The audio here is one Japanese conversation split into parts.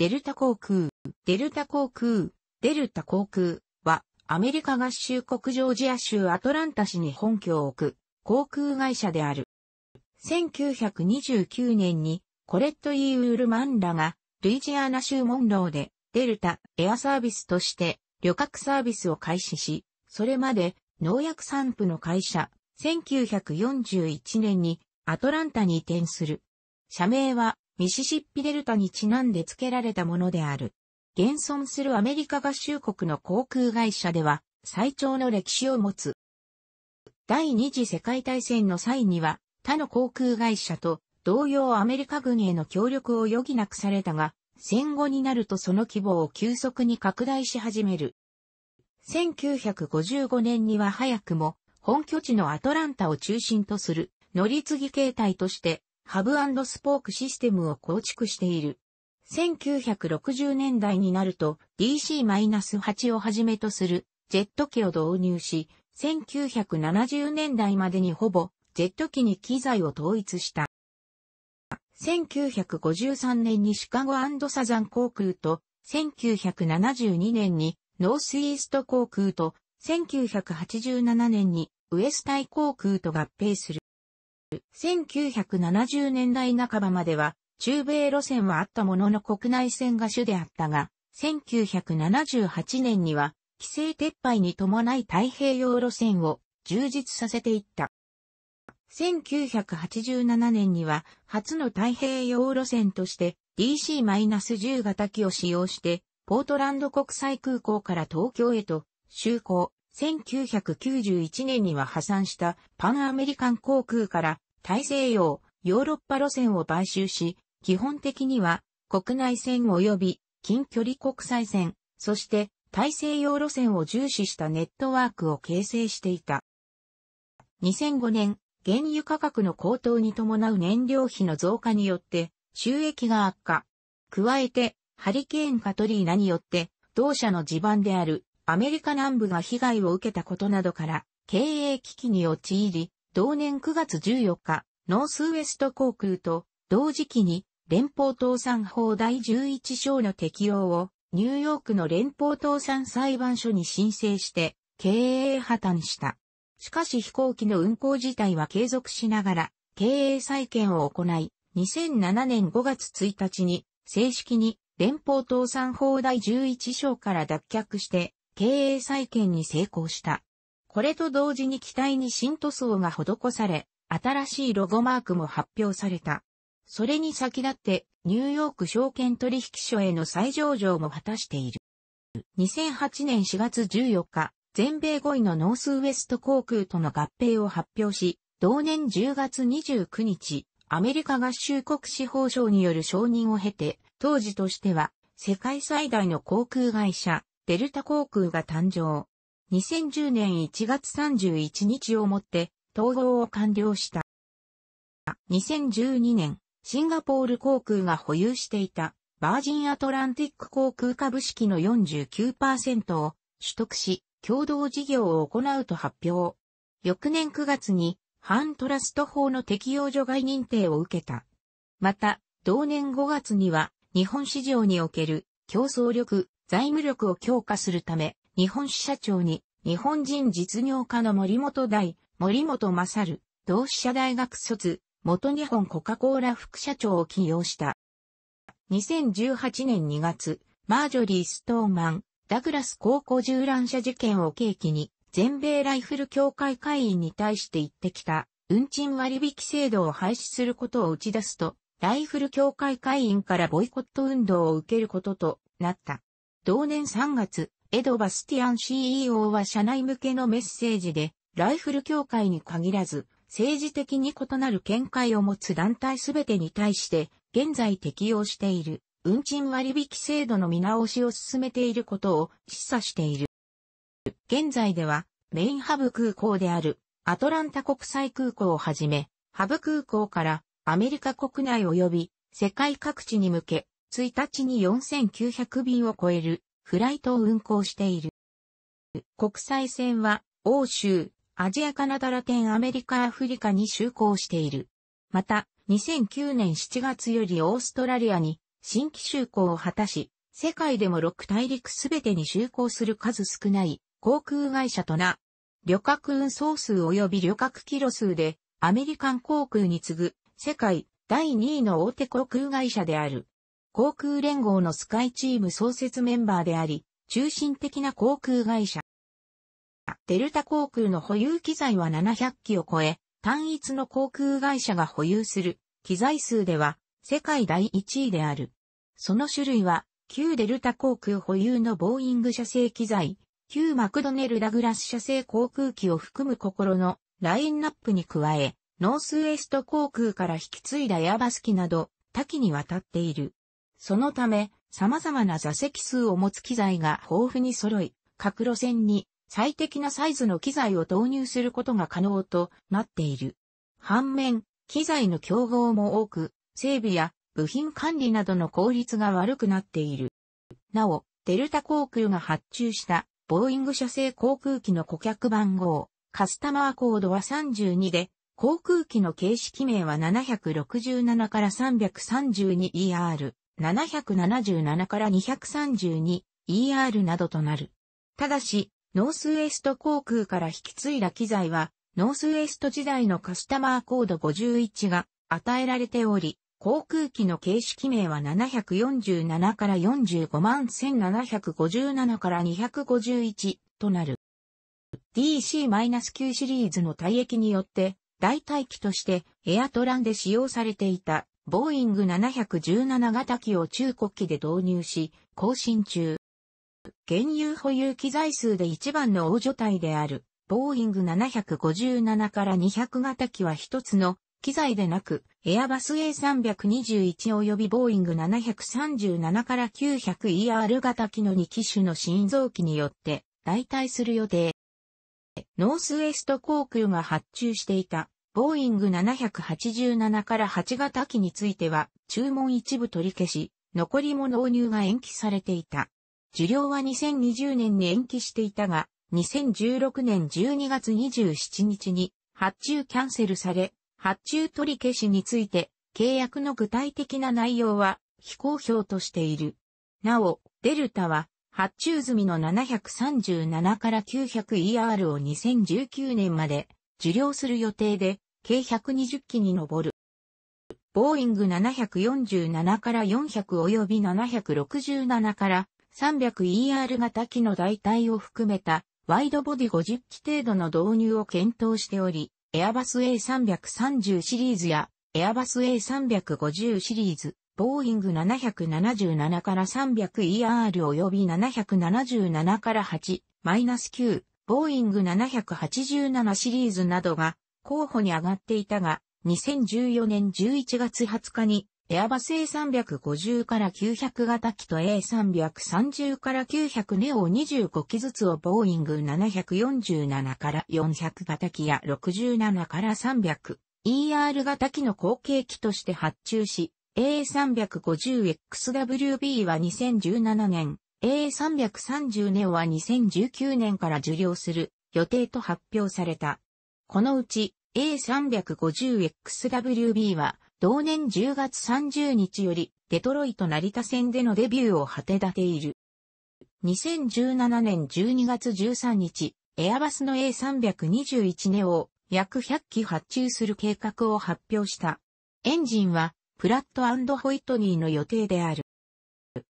デルタ航空、デルタ航空、デルタ航空は、アメリカ合衆国ジョージア州アトランタ市に本拠を置く、航空会社である。1929年に、コレット・イー・ウールマンらが、ルイジアナ州モンローで、デルタ、エアサービスとして、旅客サービスを開始し、それまで、農薬散布の会社、1941年に、アトランタに移転する。社名は、ミシシッピデルタにちなんで付けられたものである。現存するアメリカ合衆国の航空会社では最長の歴史を持つ。第二次世界大戦の際には他の航空会社と同様アメリカ軍への協力を余儀なくされたが、戦後になるとその規模を急速に拡大し始める。1955年には早くも本拠地のアトランタを中心とする乗り継ぎ形態としてハブスポークシステムを構築している。1960年代になると DC-8 をはじめとするジェット機を導入し、1970年代までにほぼジェット機に機材を統一した。1953年にシカゴサザン航空と、1972年にノースイースト航空と、1987年にウエスタイ航空と合併する。1970年代半ばまでは、中米路線はあったものの国内線が主であったが、1978年には、規制撤廃に伴い太平洋路線を充実させていった。1987年には、初の太平洋路線として DC-10 型機を使用して、ポートランド国際空港から東京へと就航。1991年には破産したパンアメリカン航空から大西洋、ヨーロッパ路線を買収し、基本的には国内線及び近距離国際線、そして大西洋路線を重視したネットワークを形成していた。2005年、原油価格の高騰に伴う燃料費の増加によって収益が悪化。加えて、ハリケーンカトリーナによって、同社の地盤であるアメリカ南部が被害を受けたことなどから、経営危機に陥り、同年9月14日、ノースウエスト航空と同時期に連邦倒産法第11章の適用をニューヨークの連邦倒産裁判所に申請して経営破綻した。しかし飛行機の運航自体は継続しながら経営再建を行い、2007年5月1日に正式に連邦倒産法第11章から脱却して経営再建に成功した。これと同時に機体に新塗装が施され、新しいロゴマークも発表された。それに先立ってニューヨーク証券取引所への再上場も果たしている。2008年4月14日、全米5位のノースウエスト航空との合併を発表し、同年10月29日、アメリカ合衆国司法省による承認を経て、当時としては世界最大の航空会社デルタ航空が誕生。2010年1月31日をもって統合を完了した。2012年、シンガポール航空が保有していたバージンアトランティック航空株式の49%を取得し、共同事業を行うと発表。翌年9月に、反トラスト法の適用除外認定を受けた。また、同年5月には、日本市場における競争力、財務力を強化するため、日本支社長に日本人実業家の森本大、森本勝る、同志社大学卒、元日本コカ・コーラ副社長を起用した。2018年2月、マージョリー・ストーマン、ダグラス高校銃乱射事件を契機に、全米ライフル協会会員に対して言ってきた、運賃割引制度を廃止することを打ち出すと、ライフル協会会員からボイコット運動を受けることとなった。同年3月、エド・バスティアン CEO は社内向けのメッセージで、ライフル協会に限らず、政治的に異なる見解を持つ団体すべてに対して、現在適用している、運賃割引制度の見直しを進めていることを示唆している。現在では、メインハブ空港である、アトランタ国際空港をはじめ、ハブ空港からアメリカ国内及び世界各地に向け、1日に4900便を超えるフライトを運航している。国際線は欧州、アジアカナダラテンアメリカアフリカに就航している。また、2009年7月よりオーストラリアに新規就航を果たし、世界でも6大陸すべてに就航する数少ない航空会社とな、旅客運送数及び旅客キロ数でアメリカン航空に次ぐ世界第2位の大手航空会社である。航空連合のスカイチーム創設メンバーであり、中心的な航空会社。デルタ航空の保有機材は700機を超え、単一の航空会社が保有する機材数では世界第1位である。その種類は、旧デルタ航空保有のボーイング社製機材、旧マクドネルダグラス社製航空機を含む心のラインナップに加え、ノースウエスト航空から引き継いだエアバス機など多岐にわたっている。そのため、様々な座席数を持つ機材が豊富に揃い、各路線に最適なサイズの機材を導入することが可能となっている。反面、機材の競合も多く、整備や部品管理などの効率が悪くなっている。なお、デルタ航空が発注したボーイング社製航空機の顧客番号、カスタマーコードは32で、航空機の形式名は767から 332ER。777から232 ER などとなる。ただし、ノースウエスト航空から引き継いだ機材は、ノースウエスト時代のカスタマーコード51が与えられており、航空機の形式名は747から45万1757から251となる。DC-9 シリーズの退役によって、代替機としてエアトランで使用されていたボーイング717型機を中古機で導入し、更新中。現有保有機材数で一番の大所帯である、ボーイング757から200型機は一つの機材でなく、エアバス A321 及びボーイング737から 900ER 型機の2機種の新造機によって代替する予定。ノースウェスト航空が発注していたボーイング787から8型機については、注文一部取り消し、残りも納入が延期されていた。受領は2020年に延期していたが、2016年12月27日に発注キャンセルされ、発注取り消しについて、契約の具体的な内容は非公表としている。なお、デルタは、発注済みの737から 900ER を2019年まで受領する予定で、計120機に上る。ボーイング747から400及び767から 300ER 型機の代替を含めたワイドボディ50機程度の導入を検討しており、エアバス A330 シリーズやエアバス A350 シリーズ、ボーイング777から 300ER 及び777から8、マイナス9、ボーイング787シリーズなどが候補に上がっていたが、2014年11月20日に、エアバス A350 から900型機と A330 から900ネオ25機ずつをボーイング747から400型機や67から300 ER 型機の後継機として発注し、A350XWB は2017年 a 3 3 0ネオは2019年から受領する予定と発表された。このうち A350XWB は同年10月30日よりデトロイト成田線でのデビューを果て立ている。2017年12月13日、エアバスの A321 ネオを約100機発注する計画を発表した。エンジンはプラットホイットニーの予定である。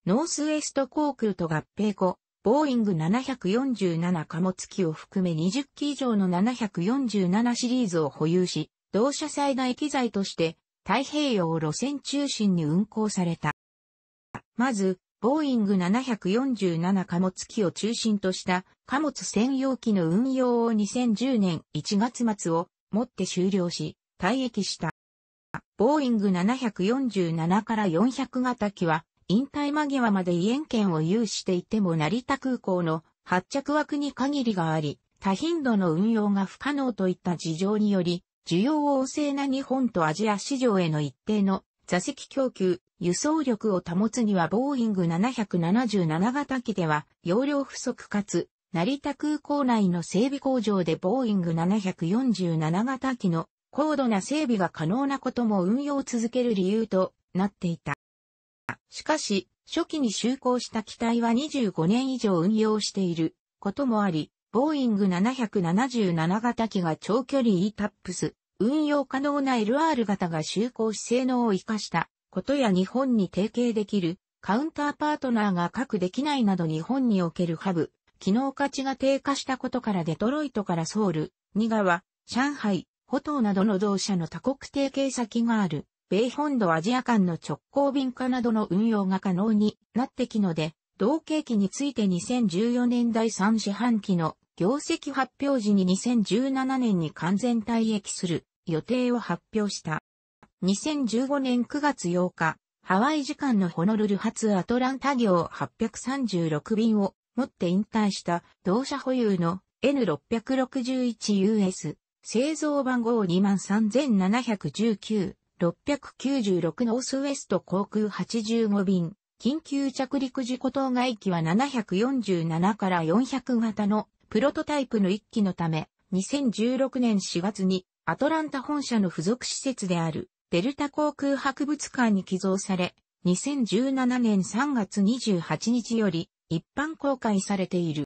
ノースウェスト航空と合併後、ボーイング747貨物機を含め20機以上の747シリーズを保有し、同社最大機材として太平洋路線中心に運行された。まず、ボーイング747貨物機を中心とした貨物専用機の運用を2010年1月末をもって終了し、退役した。ボーイング747から400型機は引退間際まで異炎権を有していても成田空港の発着枠に限りがあり、多頻度の運用が不可能といった事情により、需要旺盛な日本とアジア市場への一定の座席供給、輸送力を保つにはボーイング777型機では容量不足かつ、成田空港内の整備工場でボーイング747型機の高度な整備が可能なことも運用を続ける理由となっていた。しかし、初期に就航した機体は25年以上運用していることもあり、ボーイング777型機が長距離 ETAPS、運用可能な LR 型が就航し性能を活かしたことや日本に提携できるカウンターパートナーが核できないなど日本におけるハブ、機能価値が低下したことからデトロイトからソウル、ニガワ、上海、ホトウなどの同社の多国提携先がある米本土アジア間の直行便化などの運用が可能になってきので、同景気について2014年第3四半期の業績発表時に2017年に完全退役する予定を発表した。2015年9月8日、ハワイ時間のホノルル発アトランタ業836便を持って引退した同社保有の N661US 製造番号23719 696ノースウエスト航空85便、緊急着陸事故当該機は747から400型のプロトタイプの1機のため、2016年4月にアトランタ本社の付属施設であるデルタ航空博物館に寄贈され、2017年3月28日より一般公開されている。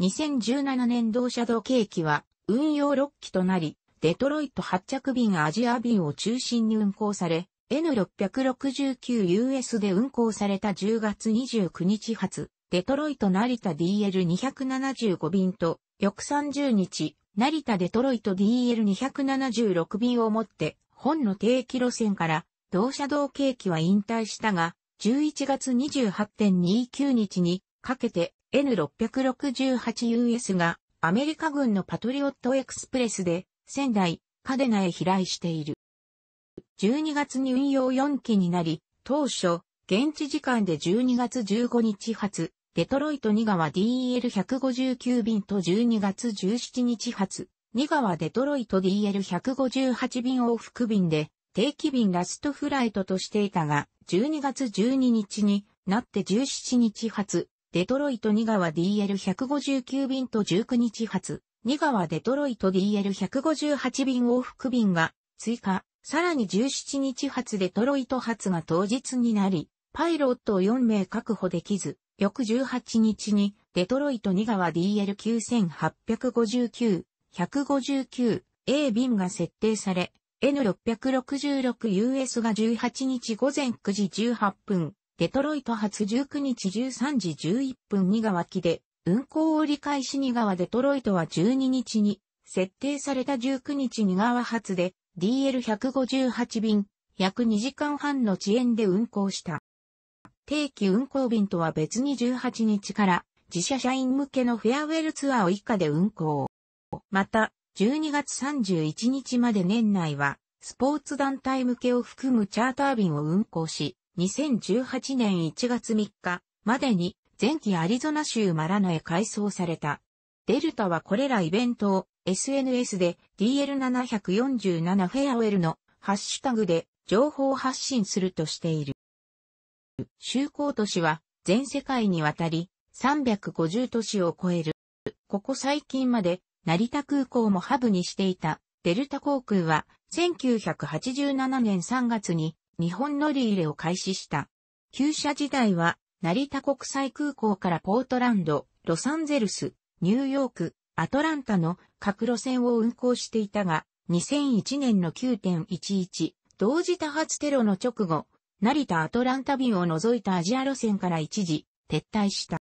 2017年同社同型機は運用6機となり、デトロイト発着便アジア便を中心に運行され、N669US で運行された10月29日発、デトロイト成田 DL275 便と、翌30日、成田デトロイト DL276 便をもって、本の定期路線から、同車同景気は引退したが、11月28.29日にかけて N668US がアメリカ軍のパトリオットエクスプレスで仙台、嘉手納へ飛来している。12月に運用4機になり、当初、現地時間で12月15日発、デトロイト2川 DL159 便と12月17日発、2川デトロイト DL158 便往復便で、定期便ラストフライトとしていたが、12月12日になって17日発、デトロイト2川 DL159 便と19日発、2川デトロイト DL158 便往復便が追加、さらに17日発デトロイト発が当日になり、パイロットを4名確保できず、翌18日にデトロイト2川 DL9859、159A 便が設定され、N666US が18日午前9時18分、デトロイト発19日13時11分に川機で、運行折り返し2側デトロイトは12日に、設定された19日2側発で DL158 便、約2時間半の遅延で運行した。定期運行便とは別に18日から自社社員向けのフェアウェルツアーを以下で運行。また、12月31日まで年内は、スポーツ団体向けを含むチャーター便を運行し、2018年1月3日までに前期アリゾナ州マラノへ改装された。デルタはこれらイベントを SNS で DL747 フェアウェルのハッシュタグで情報発信するとしている。就航都市は全世界にわたり350都市を超える。ここ最近まで成田空港もハブにしていたデルタ航空は1987年3月に日本乗り入れを開始した。旧車時代は成田国際空港からポートランド、ロサンゼルス、ニューヨーク、アトランタの各路線を運行していたが、2001年の9.11同時多発テロの直後、成田アトランタ便を除いたアジア路線から一時撤退した。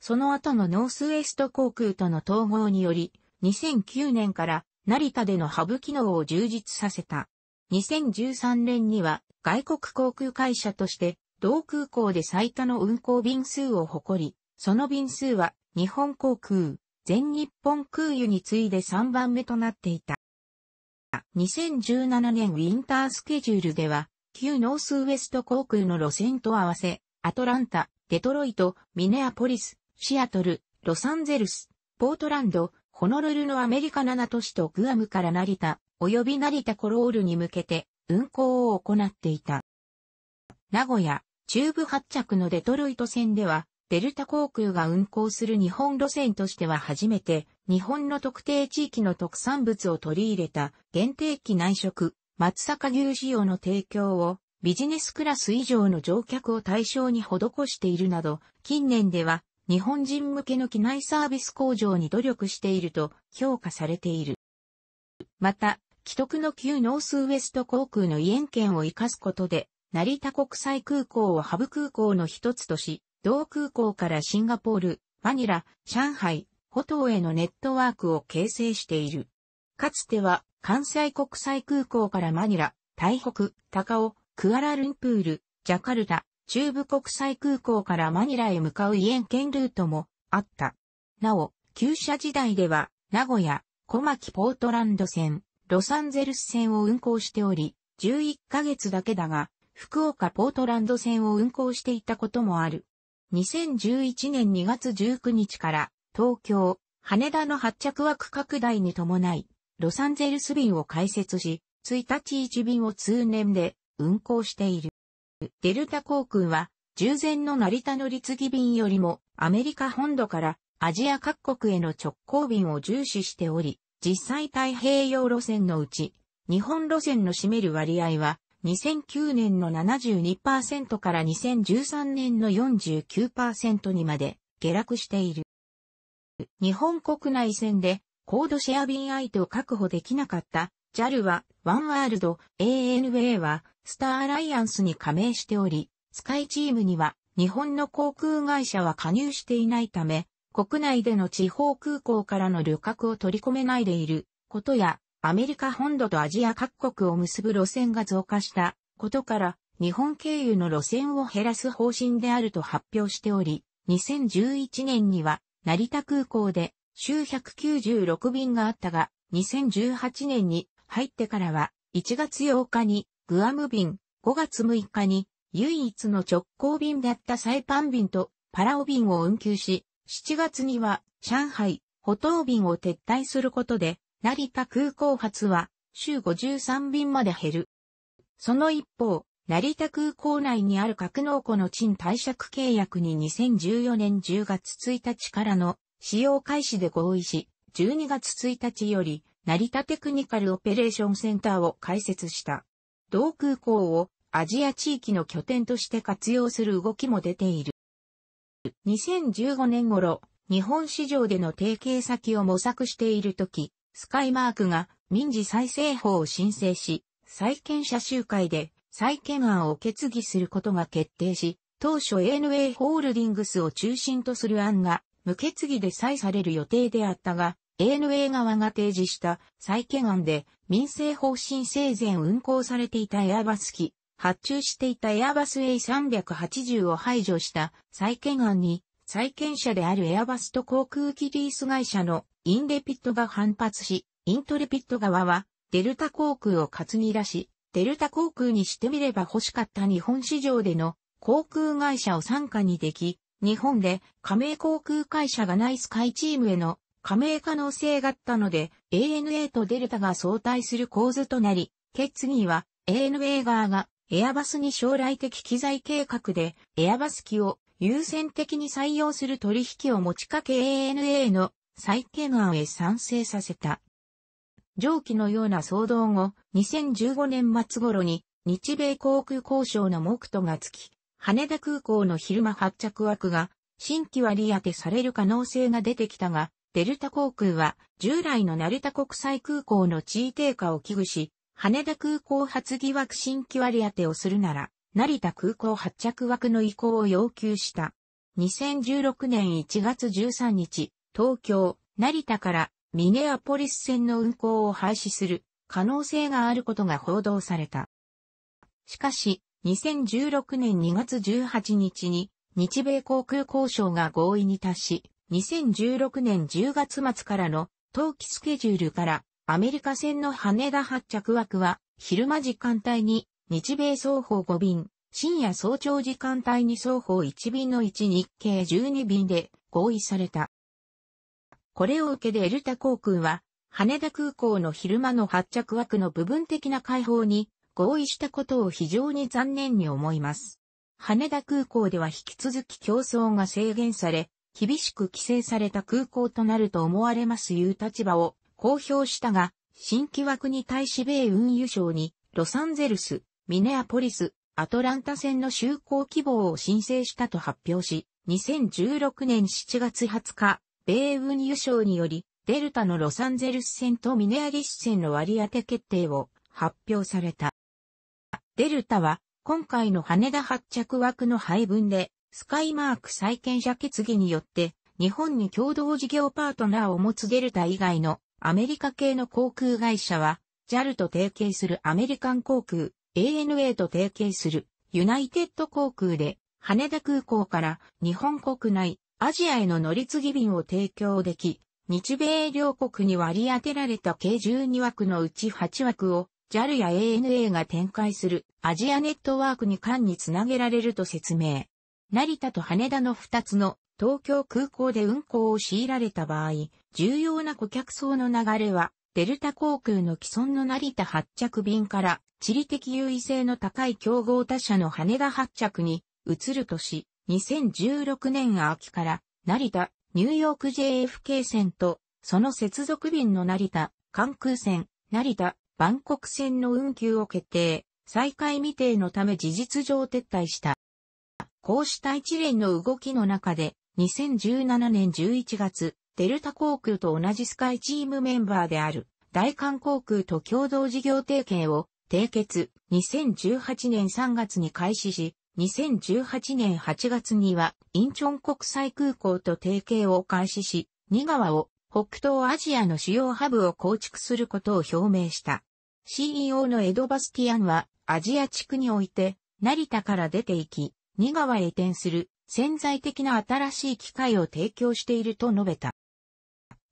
その後のノースウエスト航空との統合により、2009年から成田でのハブ機能を充実させた。2013年には外国航空会社として同空港で最多の運航便数を誇り、その便数は日本航空、全日本空輸に次いで3番目となっていた。2017年ウィンタースケジュールでは、旧ノースウエスト航空の路線と合わせ、アトランタ、デトロイト、ミネアポリス、シアトル、ロサンゼルス、ポートランド、ホノルルのアメリカ7都市とグアムから成田、及び成田コロールに向けて運航を行っていた。名古屋、中部発着のデトロイト線では、デルタ航空が運航する日本路線としては初めて、日本の特定地域の特産物を取り入れた限定機内食、松阪牛仕様の提供をビジネスクラス以上の乗客を対象に施しているなど、近年では日本人向けの機内サービス向上に努力していると評価されている。また、既得の旧ノースウエスト航空の異縁権を活かすことで、成田国際空港をハブ空港の一つとし、同空港からシンガポール、マニラ、上海、ホトウへのネットワークを形成している。かつては、関西国際空港からマニラ、台北、高尾、クアラルンプール、ジャカルタ、中部国際空港からマニラへ向かうイエンケンルートもあった。なお、旧車時代では、名古屋、小牧ポートランド線、ロサンゼルス線を運行しており、11ヶ月だけだが、福岡ポートランド線を運行していたこともある。2011年2月19日から東京、羽田の発着枠拡大に伴い、ロサンゼルス便を開設し、1日1便を通年で運行している。デルタ航空は、従前の成田の立議便よりもアメリカ本土からアジア各国への直行便を重視しており、実際太平洋路線のうち、日本路線の占める割合は2009年の72%から2013年の49%にまで下落している。日本国内線でコードシェア便相手を確保できなかった JAL はワンワールド、ANA はスターアライアンスに加盟しており、スカイチームには日本の航空会社は加入していないため、国内での地方空港からの旅客を取り込めないでいることや、アメリカ本土とアジア各国を結ぶ路線が増加したことから、日本経由の路線を減らす方針であると発表しており、2011年には成田空港で週196便があったが、2018年に入ってからは1月8日にグアム便、5月6日に唯一の直行便だったサイパン便とパラオ便を運休し、7月には上海、補当便を撤退することで成田空港発は週53便まで減る。その一方、成田空港内にある格納庫の賃貸借契約に2014年10月1日からの使用開始で合意し、12月1日より成田テクニカルオペレーションセンターを開設した。同空港をアジア地域の拠点として活用する動きも出ている。2015年頃、日本市場での提携先を模索しているとき、スカイマークが民事再生法を申請し、債権者集会で債権案を決議することが決定し、当初 ANA ホールディングスを中心とする案が無決議で採される予定であったが、ANA 側が提示した再建案で民政方針生前運行されていたエアバス機、発注していたエアバス A380 を排除した再建案に、再建者であるエアバスと航空機リース会社のインレピットが反発し、イントレピット側は、デルタ航空を担ぎ出し、デルタ航空にしてみれば欲しかった日本市場での航空会社を参加にでき、日本で加盟航空会社がないスカイチームへの加盟可能性があったので、ANA とデルタが相対する構図となり、決議は ANA 側がエアバスに将来的機材計画でエアバス機を優先的に採用する取引を持ちかけ ANA の再建案へ賛成させた。上記のような騒動後、2015年末頃に日米航空交渉の目途がつき、羽田空港の昼間発着枠が新規割り当てされる可能性が出てきたが、デルタ航空は従来の成田国際空港の地位低下を危惧し、羽田空港発疑惑新規割り当てをするなら、成田空港発着枠の移行を要求した。2016年1月13日、東京、成田からミネアポリス線の運行を廃止する可能性があることが報道された。しかし、2016年2月18日に日米航空交渉が合意に達し、2016年10月末からの冬季スケジュールからアメリカ線の羽田発着枠は昼間時間帯に日米双方5便、深夜早朝時間帯に双方1便の1日計12便で合意された。これを受けエルタ航空は、羽田空港の昼間の発着枠の部分的な解放に合意したことを非常に残念に思います。羽田空港では引き続き競争が制限され、厳しく規制された空港となると思われますいう立場を公表したが、新規枠に対し米運輸省に、ロサンゼルス、ミネアポリス、アトランタ線の就航希望を申請したと発表し、2016年7月20日、米運輸省により、デルタのロサンゼルス線とミネアリス線の割り当て決定を発表された。デルタは、今回の羽田発着枠の配分で、スカイマーク債権者決議によって、日本に共同事業パートナーを持つデルタ以外のアメリカ系の航空会社は、JAL と提携するアメリカン航空、ANA と提携するユナイテッド航空で、羽田空港から日本国内アジアへの乗り継ぎ便を提供でき、日米両国に割り当てられた計12枠のうち8枠を JAL や ANA が展開するアジアネットワークに間につなげられると説明。成田と羽田の2つの東京空港で運航を強いられた場合、重要な顧客層の流れは、デルタ航空の既存の成田発着便から地理的優位性の高い競合他社の羽田発着に移るとし、2016年秋から成田、ニューヨーク JFK 線と、その接続便の成田、関空線、成田、バンコク線の運休を決定、再開未定のため事実上撤退した。こうした一連の動きの中で、2017年11月、デルタ航空と同じスカイチームメンバーである、大韓航空と共同事業提携を締結、2018年3月に開始し、2018年8月には、インチョン国際空港と提携を開始し、ニ川を北東アジアの主要ハブを構築することを表明した。CEO のエド・バスティアンは、アジア地区において、成田から出て行き、ニ川へ移転する潜在的な新しい機会を提供していると述べた。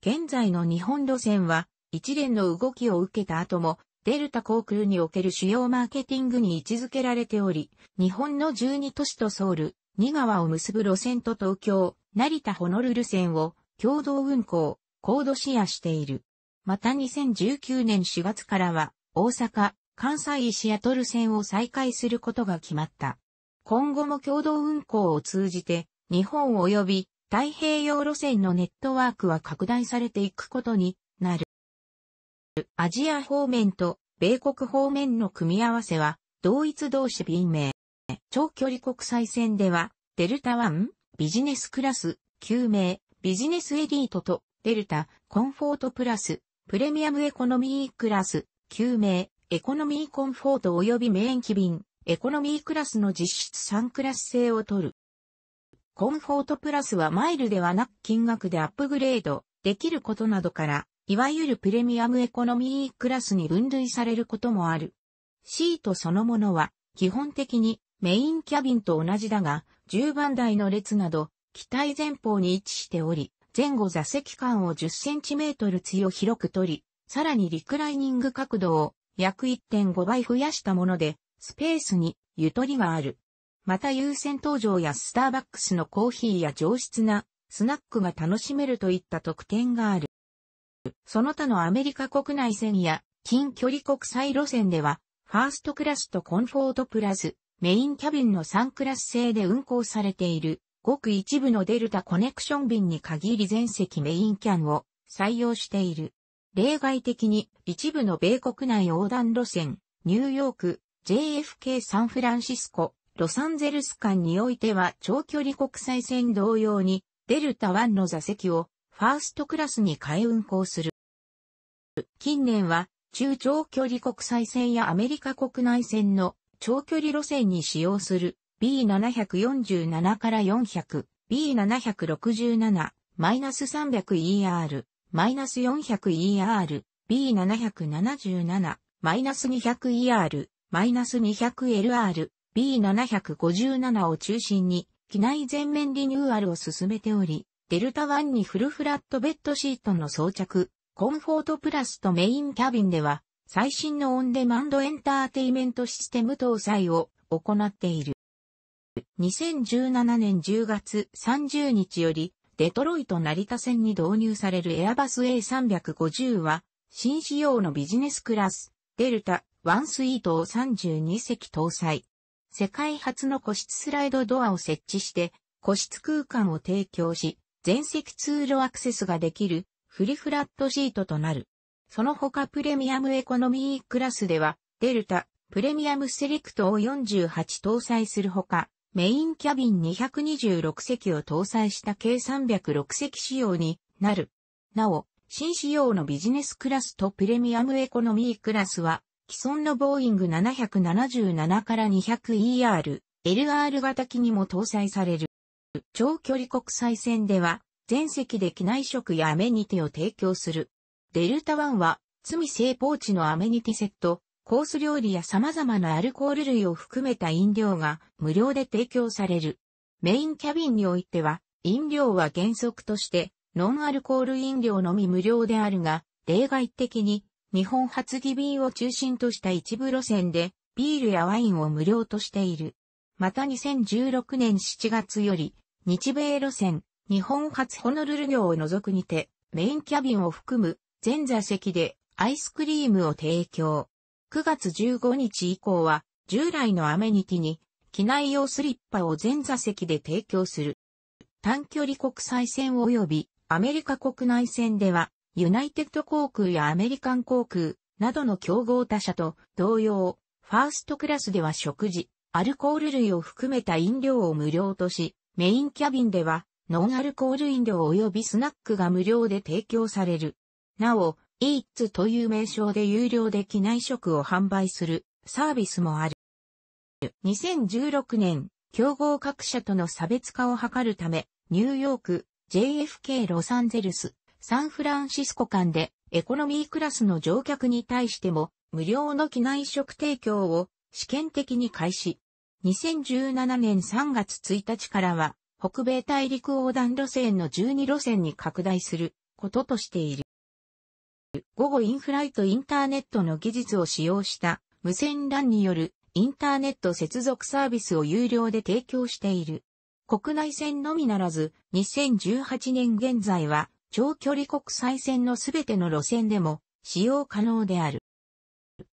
現在の日本路線は、一連の動きを受けた後も、デルタ航空における主要マーケティングに位置づけられており、日本の12都市とソウル、新川を結ぶ路線と東京、成田ホノルル線を共同運行、コードシェアしている。また2019年4月からは、大阪、関西シアトル線を再開することが決まった。今後も共同運行を通じて、日本及び太平洋路線のネットワークは拡大されていくことになる。アジア方面と米国方面の組み合わせは、同一同士便名。長距離国際線では、デルタ1、ビジネスクラス、救命、ビジネスエリートと、デルタ、コンフォートプラス、プレミアムエコノミークラス、救命、エコノミーコンフォート及び免疫便、エコノミークラスの実質3クラス制を取る。コンフォートプラスはマイルではなく金額でアップグレードできることなどからいわゆるプレミアムエコノミークラスに分類されることもある。シートそのものは、基本的にメインキャビンと同じだが、10番台の列など、機体前方に位置しており、前後座席間を10センチメートル強広く取り、さらにリクライニング角度を約1.5倍増やしたもので、スペースにゆとりがある。また優先登場やスターバックスのコーヒーや上質なスナックが楽しめるといった特典がある。その他のアメリカ国内線や近距離国際路線では、ファーストクラスとコンフォートプラス、メインキャビンの3クラス制で運行されている、ごく一部のデルタコネクション便に限り全席メインキャンを採用している。例外的に一部の米国内横断路線、ニューヨーク、JFK サンフランシスコ、ロサンゼルス間においては長距離国際線同様にデルタ1の座席をファーストクラスに変え運行する。近年は、中長距離国際線やアメリカ国内線の長距離路線に使用する B747 から400、B767、マイナス 300ER、マイナス 400ER、B777、マイナス 200ER、マイナス 200LR、B757 を中心に、機内全面リニューアルを進めており、デルタ1にフルフラットベッドシートの装着、コンフォートプラスとメインキャビンでは、最新のオンデマンドエンターテイメントシステム搭載を行っている。2017年10月30日より、デトロイト成田線に導入されるエアバス A350 は、新仕様のビジネスクラス、デルタ、ワンスイートを32席搭載。世界初の個室スライドドアを設置して、個室空間を提供し、全席通路アクセスができるフリフラットシートとなる。その他プレミアムエコノミークラスでは、デルタ、プレミアムセレクトを48搭載するほか、メインキャビン226席を搭載した計306席仕様になる。なお、新仕様のビジネスクラスとプレミアムエコノミークラスは、既存のボーイング777から 200ER、LR 型機にも搭載される。長距離国際線では、全席で機内食やアメニティを提供する。デルタワンは、罪性ポーチのアメニティセット、コース料理や様々なアルコール類を含めた飲料が無料で提供される。メインキャビンにおいては、飲料は原則として、ノンアルコール飲料のみ無料であるが、例外的に、日本発ビ便を中心とした一部路線で、ビールやワインを無料としている。また2016年7月より、日米路線、日本初ホノルル業を除くにて、メインキャビンを含む全座席でアイスクリームを提供。9月15日以降は、従来のアメニティに、機内用スリッパを全座席で提供する。短距離国際線及びアメリカ国内線では、ユナイテッド航空やアメリカン航空などの競合他社と同様、ファーストクラスでは食事、アルコール類を含めた飲料を無料とし、メインキャビンでは、ノンアルコール飲料及びスナックが無料で提供される。なお、イーツという名称で有料で機内食を販売するサービスもある。2016年、競合各社との差別化を図るため、ニューヨーク、JFK ロサンゼルス、サンフランシスコ間でエコノミークラスの乗客に対しても無料の機内食提供を試験的に開始。2017年3月1日からは、北米大陸横断路線の12路線に拡大することとしている。午後インフライトインターネットの技術を使用した無線 LAN によるインターネット接続サービスを有料で提供している。国内線のみならず、2018年現在は長距離国際線のすべての路線でも使用可能である。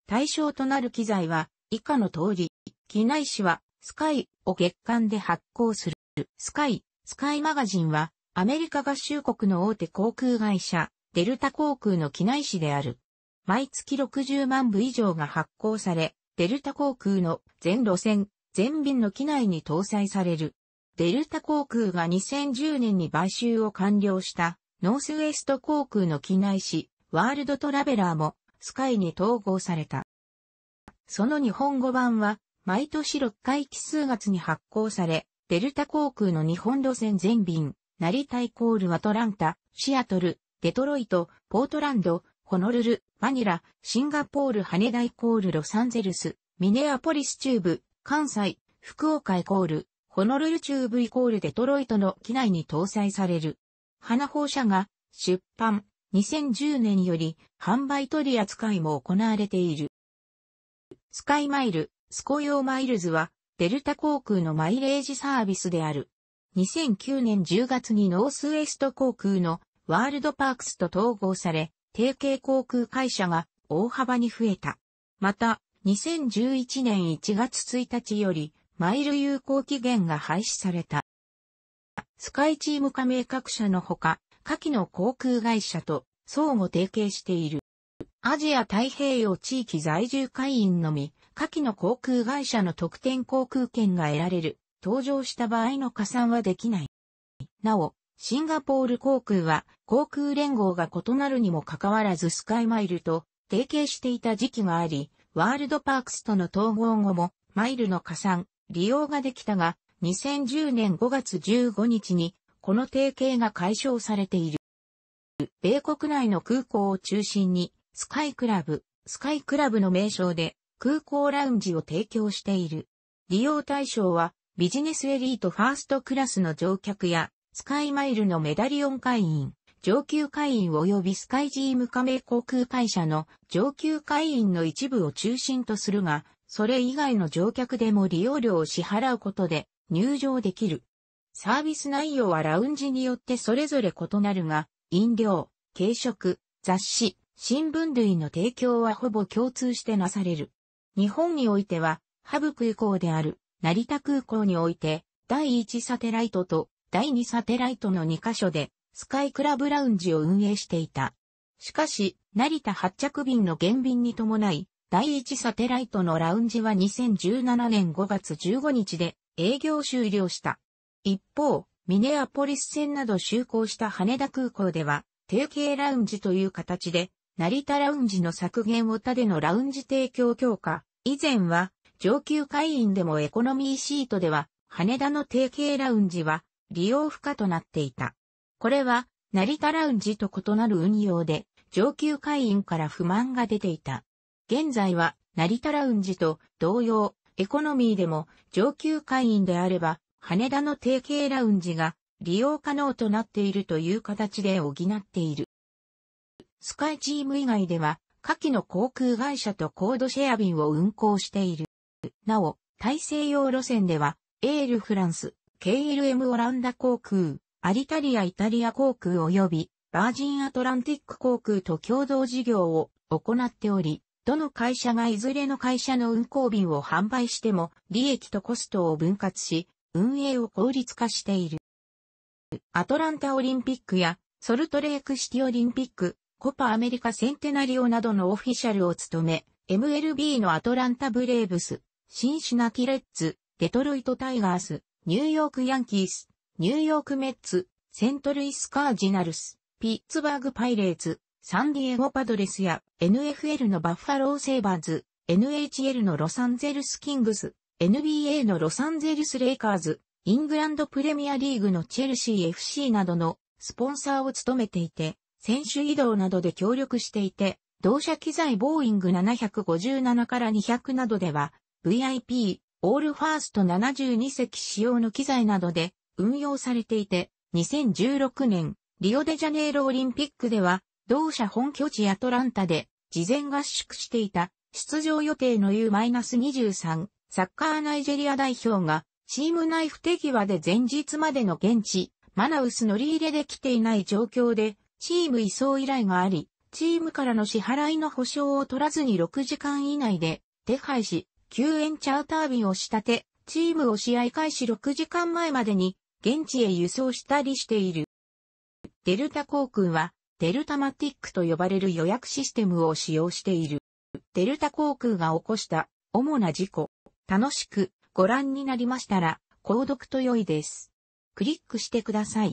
対象となる機材は以下の通り、機内誌は、スカイを月間で発行する。スカイ、スカイマガジンは、アメリカ合衆国の大手航空会社、デルタ航空の機内誌である。毎月60万部以上が発行され、デルタ航空の全路線、全便の機内に搭載される。デルタ航空が2010年に買収を完了したノースウェスト航空の機内誌ワールドトラベラーもスカイに統合された。その日本語版は毎年6回奇数月に発行され、デルタ航空の日本路線全便、成田イコールアトランタ、シアトル、デトロイト、ポートランド、ホノルル、マニラ、シンガポール、羽田イコールロサンゼルス、ミネアポリス中部、関西、福岡イコール、ホノルル中部イコールデトロイトの機内に搭載される。花放射が出版、2010年より販売取り扱いも行われている。スカイマイル、スコヨーマイルズは、デルタ航空のマイレージサービスである。2009年10月にノースウエスト航空のワールドパークスと統合され、提携航空会社が大幅に増えた。また、2011年1月1日より、マイル有効期限が廃止された。スカイチーム加盟各社のほか、下記の航空会社と相互提携している。アジア太平洋地域在住会員のみ、下記の航空会社の特典航空券が得られる、搭乗した場合の加算はできない。なお、シンガポール航空は航空連合が異なるにもかかわらずスカイマイルと提携していた時期があり、ワールドパークスとの統合後もマイルの加算、利用ができたが、2010年5月15日にこの提携が解消されている。米国内の空港を中心にスカイクラブ、スカイクラブの名称で空港ラウンジを提供している。利用対象は、ビジネスエリートファーストクラスの乗客や、スカイマイルのメダリオン会員、上級会員及びスカイジーム加盟航空会社の上級会員の一部を中心とするが、それ以外の乗客でも利用料を支払うことで入場できる。サービス内容はラウンジによってそれぞれ異なるが、飲料、軽食、雑誌、新聞類の提供はほぼ共通してなされる。日本においては、ハブ空港である、成田空港において、第1サテライトと第2サテライトの2カ所で、スカイクラブラウンジを運営していた。しかし、成田発着便の減便に伴い、第1サテライトのラウンジは2017年5月15日で営業終了した。一方、ミネアポリス線など就航した羽田空港では、定型ラウンジという形で成田ラウンジの削減を他でのラウンジ提供強化。以前は、上級会員でもエコノミーシートでは、羽田の提携ラウンジは、利用不可となっていた。これは、成田ラウンジと異なる運用で、上級会員から不満が出ていた。現在は、成田ラウンジと同様、エコノミーでも上級会員であれば、羽田の提携ラウンジが利用可能となっているという形で補っている。スカイチーム以外では、下記の航空会社とコードシェア便を運航している。なお、大西洋路線では、エールフランス、KLM オランダ航空、アリタリアイタリア航空及び、バージンアトランティック航空と共同事業を行っており、どの会社がいずれの会社の運航便を販売しても、利益とコストを分割し、運営を効率化している。アトランタオリンピックや、ソルトレークシティオリンピック、コパアメリカセンテナリオなどのオフィシャルを務め、MLB のアトランタブレーブス、シンシナティレッツ、デトロイトタイガース、ニューヨークヤンキース、ニューヨークメッツ、セントルイスカージナルス、ピッツバーグパイレーツ、サンディエゴパドレスや NFL のバッファローセーバーズ、NHL のロサンゼルスキングス、NBA のロサンゼルスレイカーズ、イングランドプレミアリーグのチェルシー FC などのスポンサーを務めていて、選手移動などで協力していて、同社機材ボーイング757から200などでは、VIP、オールファースト72席使用の機材などで運用されていて、2016年、リオデジャネイロオリンピックでは、同社本拠地アトランタで、事前合宿していた、出場予定の U-23、サッカーナイジェリア代表が、チーム内不手際で前日までの現地、マナウス乗り入れできていない状況で、チーム移送依頼があり、チームからの支払いの保証を取らずに6時間以内で手配し、救援チャーター便を仕立て、チームを試合開始6時間前までに現地へ輸送したりしている。デルタ航空は、デルタマティックと呼ばれる予約システムを使用している。デルタ航空が起こした主な事故。楽しくご覧になりましたら、購読と良いです。クリックしてください。